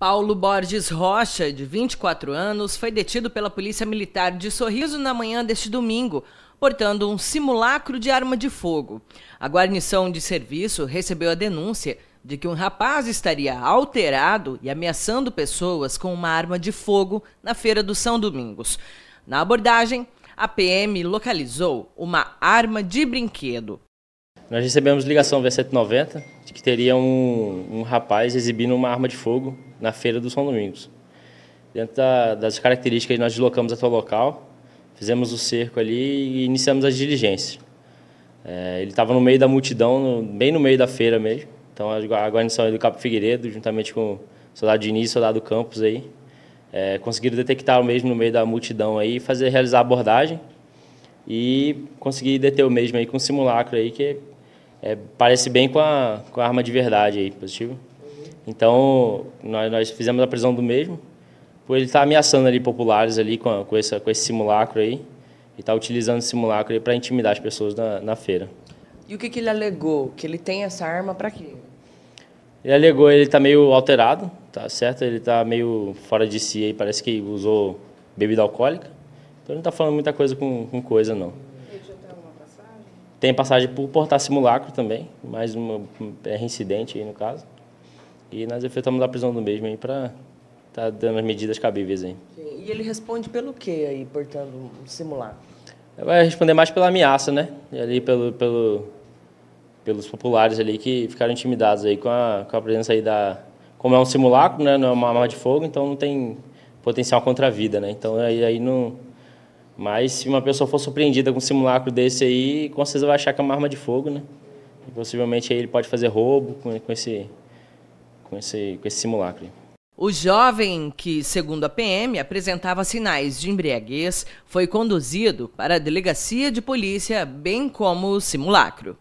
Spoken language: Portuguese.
Paulo Borges Rocha, de 24 anos, foi detido pela Polícia Militar de Sorriso na manhã deste domingo, portando um simulacro de arma de fogo. A guarnição de serviço recebeu a denúncia de que um rapaz estaria alterado e ameaçando pessoas com uma arma de fogo na feira do São Domingos. Na abordagem, a PM localizou uma arma de brinquedo. Nós recebemos ligação V790 de que teria um, um rapaz exibindo uma arma de fogo na feira do São Domingos. Dentro da, das características, nós deslocamos até o local, fizemos o cerco ali e iniciamos as diligências. É, ele estava no meio da multidão, no, bem no meio da feira mesmo. Então, a guarnição do Capo Figueiredo, juntamente com o soldado Diniz e soldado Campos aí, é, conseguiram detectar o mesmo no meio da multidão aí, fazer realizar a abordagem e conseguir deter o mesmo aí com o simulacro aí, que é, parece bem com a, com a arma de verdade aí, positivo. Então, nós, nós fizemos a prisão do mesmo, por ele estar tá ameaçando ali populares ali com, com, essa, com esse simulacro aí, e está utilizando esse simulacro aí para intimidar as pessoas na, na feira. E o que, que ele alegou? Que ele tem essa arma para quê? Ele alegou, ele está meio alterado, tá certo? Ele está meio fora de si aí, parece que usou bebida alcoólica. Então ele não está falando muita coisa com, com coisa, não. tem passagem? por portar simulacro também, mais um é reincidente aí no caso. E nós efetuamos a prisão do mesmo aí para estar tá dando as medidas cabíveis aí. E ele responde pelo que aí, portanto, simular? Vai responder mais pela ameaça, né? E ali pelo, pelo, pelos populares ali que ficaram intimidados aí com a, com a presença aí da... Como é um simulacro, né? Não é uma arma de fogo, então não tem potencial contra a vida, né? Então aí, aí não... Mas se uma pessoa for surpreendida com um simulacro desse aí, com certeza vai achar que é uma arma de fogo, né? E possivelmente aí ele pode fazer roubo com, com esse com esse, com esse simulacro. O jovem, que, segundo a PM, apresentava sinais de embriaguez, foi conduzido para a delegacia de polícia, bem como o simulacro.